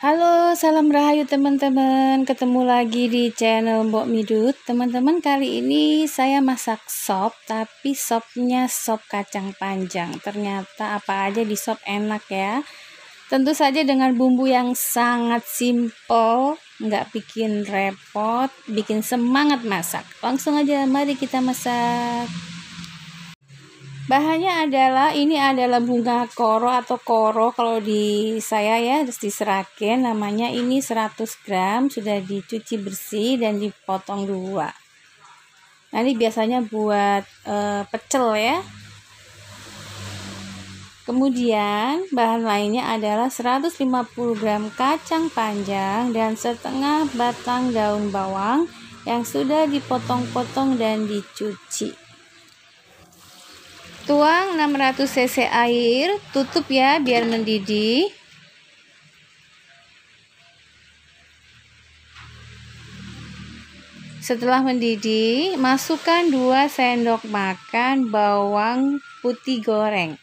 Halo, salam rahayu teman-teman. Ketemu lagi di channel Mbok Midut. Teman-teman, kali ini saya masak sop, tapi sopnya sop kacang panjang. Ternyata apa aja di sop enak ya. Tentu saja dengan bumbu yang sangat simple, nggak bikin repot, bikin semangat masak. Langsung aja, mari kita masak. Bahannya adalah ini adalah bunga koro atau koro kalau di saya ya harus diserakin namanya ini 100 gram sudah dicuci bersih dan dipotong dua. Nah ini biasanya buat e, pecel ya. Kemudian bahan lainnya adalah 150 gram kacang panjang dan setengah batang daun bawang yang sudah dipotong-potong dan dicuci. Tuang 600 cc air, tutup ya biar mendidih. Setelah mendidih, masukkan 2 sendok makan bawang putih goreng.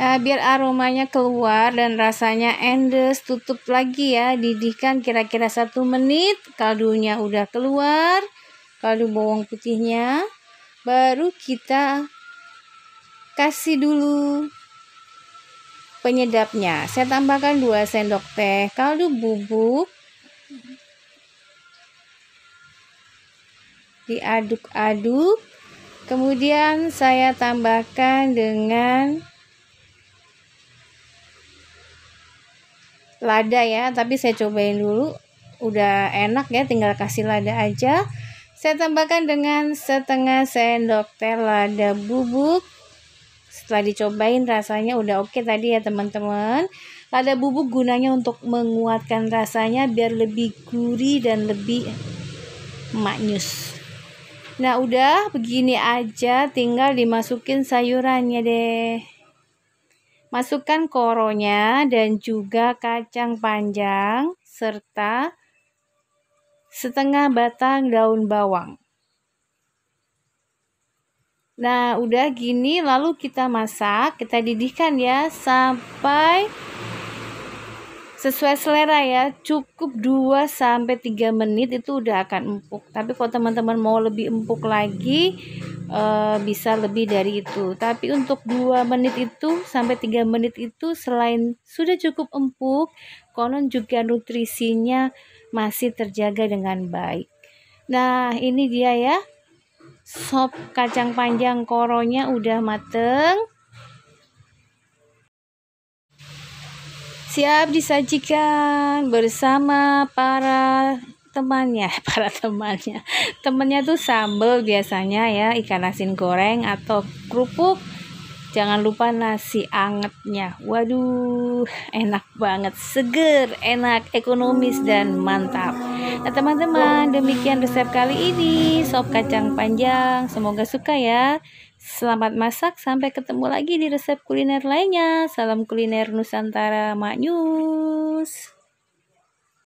Eh, biar aromanya keluar dan rasanya endes, tutup lagi ya. Didihkan kira-kira 1 menit, kaldunya udah keluar, kaldu bawang putihnya. Baru kita kasih dulu penyedapnya. Saya tambahkan 2 sendok teh kaldu bubuk. Diaduk-aduk. Kemudian saya tambahkan dengan lada ya, tapi saya cobain dulu. Udah enak ya, tinggal kasih lada aja. Saya tambahkan dengan setengah sendok teh lada bubuk setelah dicobain rasanya udah oke okay tadi ya teman-teman. Lada bubuk gunanya untuk menguatkan rasanya biar lebih gurih dan lebih maknyus. Nah udah begini aja tinggal dimasukin sayurannya deh. Masukkan koronya dan juga kacang panjang serta setengah batang daun bawang. Nah, udah gini lalu kita masak, kita didihkan ya sampai sesuai selera ya. Cukup 2 sampai 3 menit itu udah akan empuk. Tapi kalau teman-teman mau lebih empuk lagi e, bisa lebih dari itu. Tapi untuk 2 menit itu sampai 3 menit itu selain sudah cukup empuk, konon juga nutrisinya masih terjaga dengan baik. Nah, ini dia ya sop kacang panjang koronya udah mateng siap disajikan bersama para temannya para temannya temennya tuh sambel biasanya ya ikan asin goreng atau kerupuk jangan lupa nasi angetnya waduh enak banget seger enak ekonomis dan mantap nah teman-teman demikian resep kali ini sop kacang panjang semoga suka ya Selamat masak, sampai ketemu lagi di resep kuliner lainnya. Salam kuliner Nusantara, Maknyus.